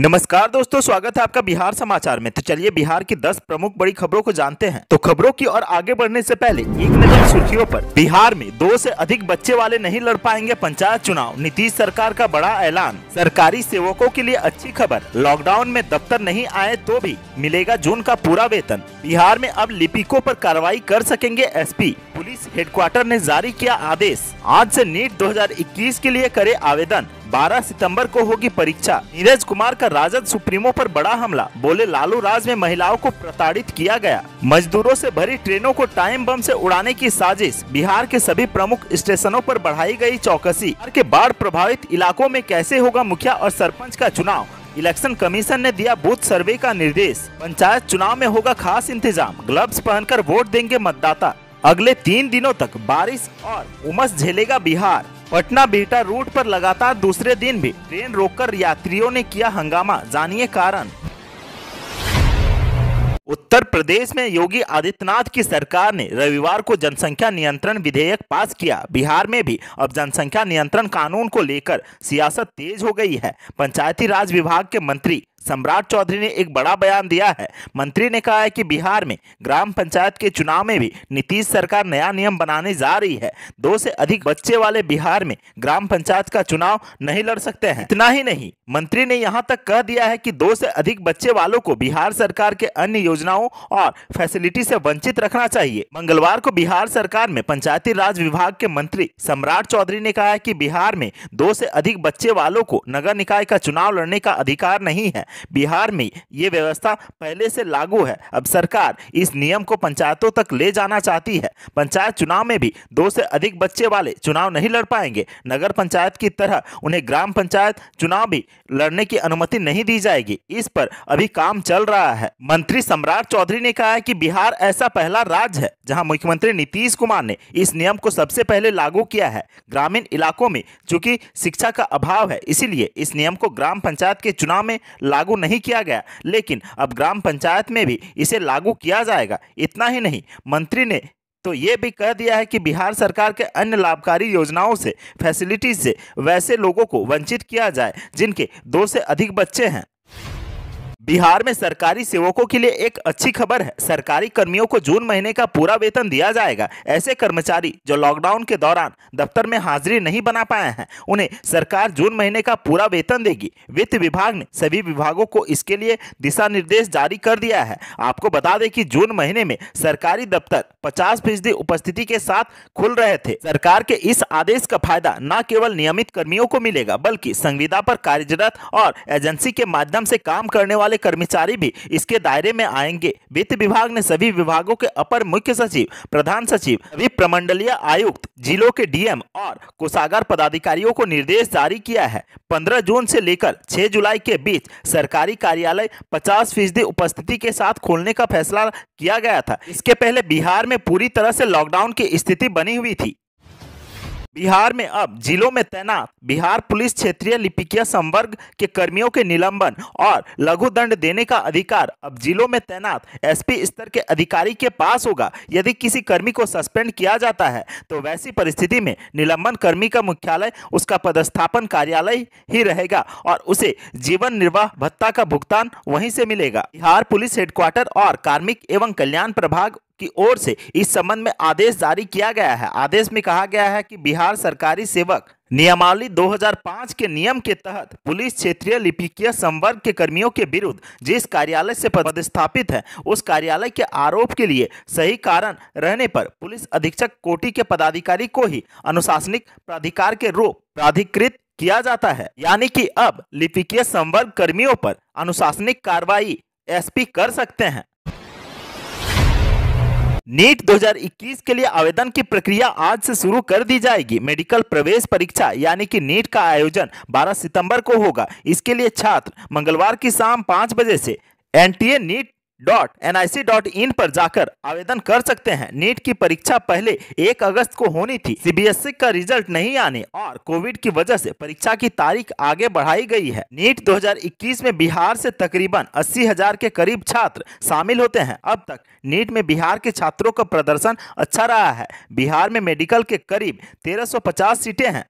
नमस्कार दोस्तों स्वागत है आपका बिहार समाचार में तो चलिए बिहार की 10 प्रमुख बड़ी खबरों को जानते हैं तो खबरों की ओर आगे बढ़ने से पहले एक नजर सुर्खियों पर बिहार में दो से अधिक बच्चे वाले नहीं लड़ पाएंगे पंचायत चुनाव नीतीश सरकार का बड़ा ऐलान सरकारी सेवकों के लिए अच्छी खबर लॉकडाउन में दफ्तर नहीं आए तो भी मिलेगा जून का पूरा वेतन बिहार में अब लिपिकों आरोप कार्रवाई कर सकेंगे एस पुलिस हेडक्वार्टर ने जारी किया आदेश आज ऐसी नीट दो के लिए करे आवेदन 12 सितंबर को होगी परीक्षा नीरज कुमार का राजद सुप्रीमो पर बड़ा हमला बोले लालू राज में महिलाओं को प्रताड़ित किया गया मजदूरों से भरी ट्रेनों को टाइम बम से उड़ाने की साजिश बिहार के सभी प्रमुख स्टेशनों पर बढ़ाई गई चौकसी के बाढ़ प्रभावित इलाकों में कैसे होगा मुखिया और सरपंच का चुनाव इलेक्शन कमीशन ने दिया बूथ सर्वे का निर्देश पंचायत चुनाव में होगा खास इंतजाम ग्लव्स पहनकर वोट देंगे मतदाता अगले तीन दिनों तक बारिश और उमस झेलेगा बिहार पटना बिहटा रूट पर लगातार दूसरे दिन भी ट्रेन रोककर यात्रियों ने किया हंगामा जानिए कारण उत्तर प्रदेश में योगी आदित्यनाथ की सरकार ने रविवार को जनसंख्या नियंत्रण विधेयक पास किया बिहार में भी अब जनसंख्या नियंत्रण कानून को लेकर सियासत तेज हो गई है पंचायती राज विभाग के मंत्री सम्राट चौधरी ने एक बड़ा बयान दिया है मंत्री ने कहा है कि बिहार में ग्राम पंचायत के चुनाव में भी नीतीश सरकार नया नियम बनाने जा रही है दो से अधिक बच्चे वाले बिहार में ग्राम पंचायत का चुनाव नहीं लड़ सकते हैं इतना ही नहीं मंत्री ने यहाँ तक कह दिया है कि दो से अधिक बच्चे वालों को बिहार सरकार के अन्य योजनाओं और फैसिलिटी से वंचित रखना चाहिए मंगलवार को बिहार सरकार में पंचायती राज विभाग के मंत्री सम्राट चौधरी ने कहा है कि बिहार में दो से अधिक बच्चे वालों को नगर निकाय का चुनाव लड़ने का अधिकार नहीं है बिहार में ये व्यवस्था पहले से लागू है अब सरकार इस नियम को पंचायतों तक ले जाना चाहती है पंचायत चुनाव में भी दो से अधिक बच्चे वाले चुनाव नहीं लड़ पाएंगे नगर पंचायत की तरह उन्हें ग्राम पंचायत चुनाव भी लड़ने की अनुमति नहीं दी जाएगी इस पर अभी काम चल रहा है मंत्री सम्राट चौधरी ने कहा है कि बिहार ऐसा पहला राज्य है जहां मुख्यमंत्री नीतीश कुमार ने इस नियम को सबसे पहले लागू किया है ग्रामीण इलाकों में चूंकि शिक्षा का अभाव है इसीलिए इस नियम को ग्राम पंचायत के चुनाव में लागू नहीं किया गया लेकिन अब ग्राम पंचायत में भी इसे लागू किया जाएगा इतना ही नहीं मंत्री ने तो ये भी कह दिया है कि बिहार सरकार के अन्य लाभकारी योजनाओं से फैसिलिटीज से वैसे लोगों को वंचित किया जाए जिनके दो से अधिक बच्चे हैं बिहार में सरकारी सेवकों के लिए एक अच्छी खबर है सरकारी कर्मियों को जून महीने का पूरा वेतन दिया जाएगा ऐसे कर्मचारी जो लॉकडाउन के दौरान दफ्तर में हाजिरी नहीं बना पाए हैं उन्हें सरकार जून महीने का पूरा वेतन देगी वित्त विभाग ने सभी विभागों को इसके लिए दिशा निर्देश जारी कर दिया है आपको बता दें कि जून महीने में सरकारी दफ्तर पचास फीसदी उपस्थिति के साथ खुल रहे थे सरकार के इस आदेश का फायदा न केवल नियमित कर्मियों को मिलेगा बल्कि संविदा पर कार्यरत और एजेंसी के माध्यम से काम करने वाले कर्मचारी भी इसके दायरे में आएंगे वित्त विभाग ने सभी विभागों के अपर मुख्य सचिव प्रधान सचिव सभी प्रमंडलीय आयुक्त जिलों के डीएम और कोषागार पदाधिकारियों को निर्देश जारी किया है पंद्रह जून से लेकर छह जुलाई के बीच सरकारी कार्यालय पचास फीसदी उपस्थिति के साथ खोलने का फैसला किया गया था इसके पहले बिहार में पूरी तरह से लॉकडाउन की स्थिति बनी हुई थी बिहार में अब जिलों में तैनात बिहार पुलिस क्षेत्रीय लिपिकीय संवर्ग के कर्मियों के निलंबन और लघु दंड देने का अधिकार अब जिलों में तैनात एसपी स्तर के अधिकारी के पास होगा यदि किसी कर्मी को सस्पेंड किया जाता है तो वैसी परिस्थिति में निलंबन कर्मी का मुख्यालय उसका पदस्थापन कार्यालय ही रहेगा और उसे जीवन निर्वाह भत्ता का भुगतान वहीं से मिलेगा बिहार पुलिस हेडक्वार्टर और कार्मिक एवं कल्याण प्रभाग की ओर से इस संबंध में आदेश जारी किया गया है आदेश में कहा गया है कि बिहार सरकारी सेवक नियमावली 2005 के नियम के तहत पुलिस क्षेत्रीय लिपिकीय संवर्ग के कर्मियों के विरुद्ध जिस कार्यालय से पदस्थापित है उस कार्यालय के आरोप के लिए सही कारण रहने पर पुलिस अधीक्षक कोटि के पदाधिकारी को ही अनुशासनिक प्राधिकार के रूप प्राधिकृत किया जाता है यानी कि अब लिपिकीय संवर्ग कर्मियों पर अनुशासनिक कार्रवाई एसपी कर सकते हैं नीट 2021 के लिए आवेदन की प्रक्रिया आज से शुरू कर दी जाएगी मेडिकल प्रवेश परीक्षा यानी कि नीट का आयोजन 12 सितंबर को होगा इसके लिए छात्र मंगलवार की शाम 5 बजे से NTA NEET dot N I C dot in पर जाकर आवेदन कर सकते हैं नीट की परीक्षा पहले एक अगस्त को होनी थी सीबीएसई e का रिजल्ट नहीं आने और कोविड की वजह से परीक्षा की तारीख आगे बढ़ाई गई है नीट 2021 में बिहार से तकरीबन अस्सी हजार के करीब छात्र शामिल होते हैं अब तक नीट में बिहार के छात्रों का प्रदर्शन अच्छा रहा है बिहार में मेडिकल के करीब तेरह सीटें हैं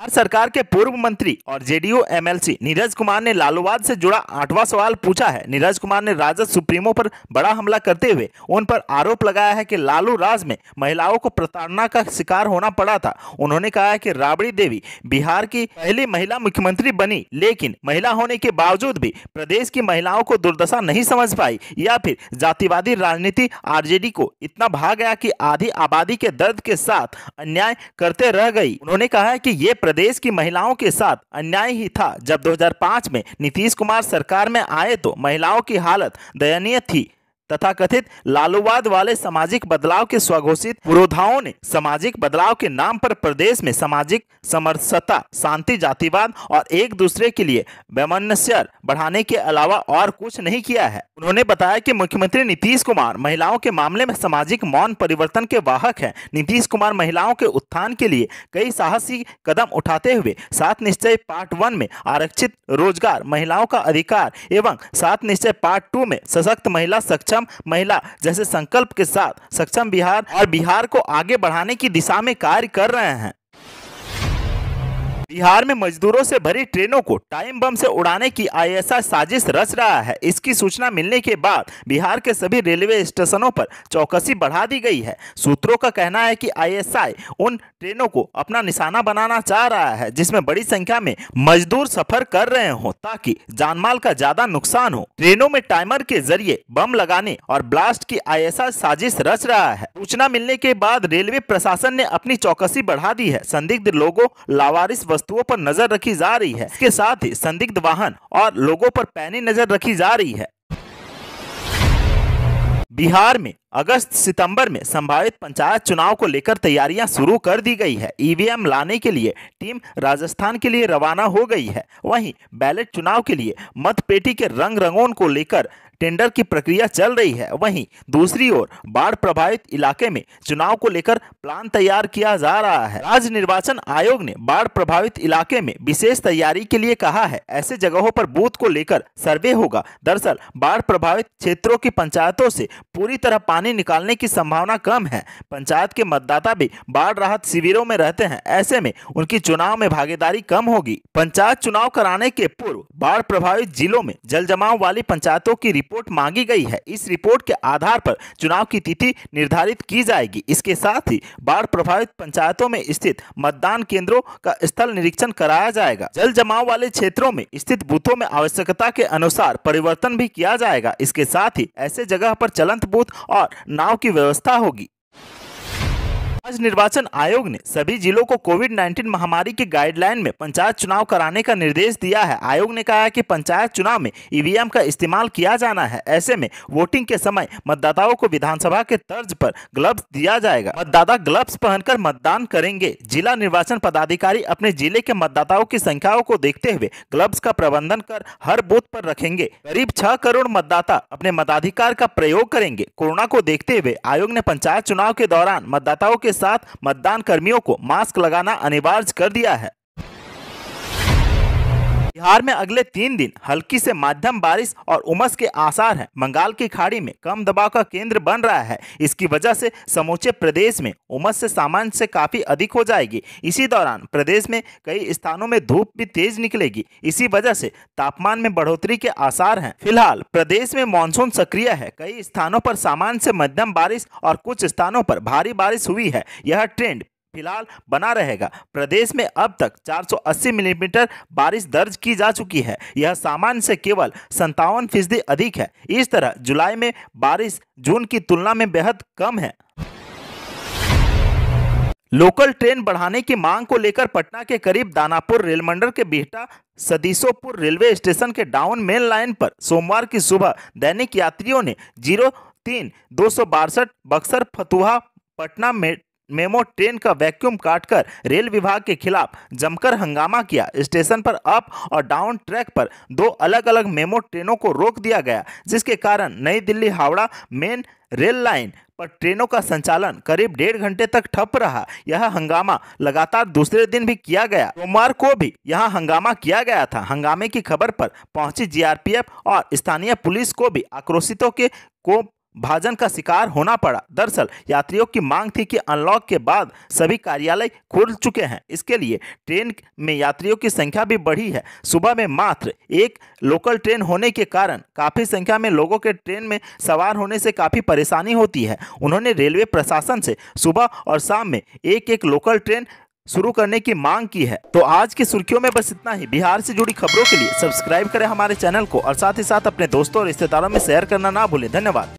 बिहार सरकार के पूर्व मंत्री और जेडीयू एमएलसी नीरज कुमार ने लालूवाद से जुड़ा आठवां सवाल पूछा है नीरज कुमार ने राजद सुप्रीमो पर बड़ा हमला करते हुए उन पर आरोप लगाया है कि लालू राज में महिलाओं को प्रताड़ना का शिकार होना पड़ा था उन्होंने कहा है कि राबड़ी देवी बिहार की पहली महिला मुख्यमंत्री बनी लेकिन महिला होने के बावजूद भी प्रदेश की महिलाओं को दुर्दशा नहीं समझ पाई या फिर जातिवादी राजनीति आर को इतना भाग गया की आधी आबादी के दर्द के साथ अन्याय करते रह गयी उन्होंने कहा है ये प्रदेश की महिलाओं के साथ अन्याय ही था जब 2005 में नीतीश कुमार सरकार में आए तो महिलाओं की हालत दयनीय थी तथा कथित लालूवाद वाले सामाजिक बदलाव के स्वघोषित पुरोधाओं ने सामाजिक बदलाव के नाम पर प्रदेश में सामाजिक समरसता शांति जातिवाद और एक दूसरे के लिए वैमनस्यर बढ़ाने के अलावा और कुछ नहीं किया है उन्होंने बताया कि मुख्यमंत्री नीतीश कुमार महिलाओं के मामले में सामाजिक मौन परिवर्तन के वाहक है नीतीश कुमार महिलाओं के उत्थान के लिए कई साहसी कदम उठाते हुए सात निश्चय पार्ट वन में आरक्षित रोजगार महिलाओं का अधिकार एवं सात निश्चय पार्ट टू में सशक्त महिला सक्षम सक्षम महिला जैसे संकल्प के साथ सक्षम बिहार और बिहार को आगे बढ़ाने की दिशा में कार्य कर रहे हैं बिहार में मजदूरों से भरी ट्रेनों को टाइम बम से उड़ाने की आईएसआई साजिश रच रहा है इसकी सूचना मिलने के बाद बिहार के सभी रेलवे स्टेशनों पर चौकसी बढ़ा दी गई है सूत्रों का कहना है कि आईएसआई उन ट्रेनों को अपना निशाना बनाना चाह रहा है जिसमें बड़ी संख्या में मजदूर सफर कर रहे हों ताकि माल का ज्यादा नुकसान हो ट्रेनों में टाइमर के जरिए बम लगाने और ब्लास्ट की आईएसआई साजिश रच रहा है सूचना मिलने के बाद रेलवे प्रशासन ने अपनी चौकसी बढ़ा दी है संदिग्ध लोगों लावारिस वस्तुओं पर नजर रखी जा रही है इसके साथ ही संदिग्ध वाहन और लोगों पर पैनी नजर रखी जा रही है बिहार में अगस्त सितंबर में संभावित पंचायत चुनाव को लेकर तैयारियां शुरू कर दी गई है ईवीएम लाने के लिए टीम राजस्थान के लिए रवाना हो गई है वहीं बैलेट चुनाव के लिए मतपेटी के रंग रंगों को लेकर टेंडर की प्रक्रिया चल रही है वहीं दूसरी ओर बाढ़ प्रभावित इलाके में चुनाव को लेकर प्लान तैयार किया जा रहा है राज्य निर्वाचन आयोग ने बाढ़ प्रभावित इलाके में विशेष तैयारी के लिए कहा है ऐसे जगहों पर बूथ को लेकर सर्वे होगा दरअसल बाढ़ प्रभावित क्षेत्रों की पंचायतों से पूरी तरह पानी निकालने की संभावना कम है पंचायत के मतदाता भी बाढ़ राहत शिविरों में रहते हैं ऐसे में उनकी चुनाव में भागीदारी कम होगी पंचायत चुनाव कराने के पूर्व बाढ़ प्रभावित जिलों में जल जमाव वाली पंचायतों की रिपोर्ट मांगी गई है इस रिपोर्ट के आधार पर चुनाव की तिथि निर्धारित की जाएगी इसके साथ ही बाढ़ प्रभावित पंचायतों में स्थित मतदान केंद्रों का स्थल निरीक्षण कराया जाएगा जल जमाव वाले क्षेत्रों में स्थित बूथों में आवश्यकता के अनुसार परिवर्तन भी किया जाएगा इसके साथ ही ऐसे जगह पर चलंत बूथ और नाव की व्यवस्था होगी राज्य निर्वाचन आयोग ने सभी जिलों को कोविड 19 महामारी की गाइडलाइन में पंचायत चुनाव कराने का निर्देश दिया है आयोग ने कहा है कि पंचायत चुनाव में ईवीएम का इस्तेमाल किया जाना है ऐसे में वोटिंग के समय मतदाताओं को विधानसभा के तर्ज पर ग्लव्स दिया जाएगा मतदाता ग्लव्स पहनकर मतदान करेंगे जिला निर्वाचन पदाधिकारी अपने जिले के मतदाताओं की संख्याओं को देखते हुए ग्लव्स का प्रबंधन कर हर बूथ पर रखेंगे करीब छह करोड़ मतदाता अपने मताधिकार का प्रयोग करेंगे कोरोना को देखते हुए आयोग ने पंचायत चुनाव के दौरान मतदाताओं के साथ मतदान कर्मियों को मास्क लगाना अनिवार्य कर दिया है बिहार में अगले तीन दिन हल्की से मध्यम बारिश और उमस के आसार हैं बंगाल की खाड़ी में कम दबाव का केंद्र बन रहा है इसकी वजह से समूचे प्रदेश में उमस से सामान्य से काफी अधिक हो जाएगी इसी दौरान प्रदेश में कई स्थानों में धूप भी तेज निकलेगी इसी वजह से तापमान में बढ़ोतरी के आसार है फिलहाल प्रदेश में मानसून सक्रिय है कई स्थानों पर सामान्य से मध्यम बारिश और कुछ स्थानों पर भारी बारिश हुई है यह ट्रेंड फिलहाल बना रहेगा प्रदेश में अब तक 480 मिलीमीटर बारिश दर्ज की जा चुकी है यह सामान्य से केवल संतावन फीसदी अधिक है इस तरह जुलाई में बारिश जून की तुलना में बेहद कम है लोकल ट्रेन बढ़ाने की मांग को लेकर पटना के करीब दानापुर रेल मंडल के बिहटा सदीसोपुर रेलवे स्टेशन के डाउन मेन लाइन पर सोमवार की सुबह दैनिक यात्रियों ने जीरो तीन दो सौ बासठ बक्सर फतुहा पटना में मेमो ट्रेन का वैक्यूम काटकर रेल विभाग के खिलाफ जमकर हंगामा किया स्टेशन पर अप और डाउन ट्रैक पर दो अलग अलग मेमो ट्रेनों को रोक दिया गया जिसके कारण नई Delhi Howrah main rail line पर ट्रेनों का संचालन करीब डेढ़ घंटे तक ठप रहा यह हंगामा लगातार दूसरे दिन भी किया गया सोमवार को भी यहां हंगामा किया गया था हंगामे की खबर पर पहुंची जीआरपीएफ और स्थानीय पुलिस को भी आक्रोशितों के को भाजन का शिकार होना पड़ा दरअसल यात्रियों की मांग थी कि अनलॉक के बाद सभी कार्यालय खुल चुके हैं इसके लिए ट्रेन में यात्रियों की संख्या भी बढ़ी है सुबह में मात्र एक लोकल ट्रेन होने के कारण काफ़ी संख्या में लोगों के ट्रेन में सवार होने से काफ़ी परेशानी होती है उन्होंने रेलवे प्रशासन से सुबह और शाम में एक एक लोकल ट्रेन शुरू करने की मांग की है तो आज की सुर्खियों में बस इतना ही बिहार से जुड़ी खबरों के लिए सब्सक्राइब करें हमारे चैनल को और साथ ही साथ अपने दोस्तों और रिश्तेदारों में शेयर करना ना भूलें धन्यवाद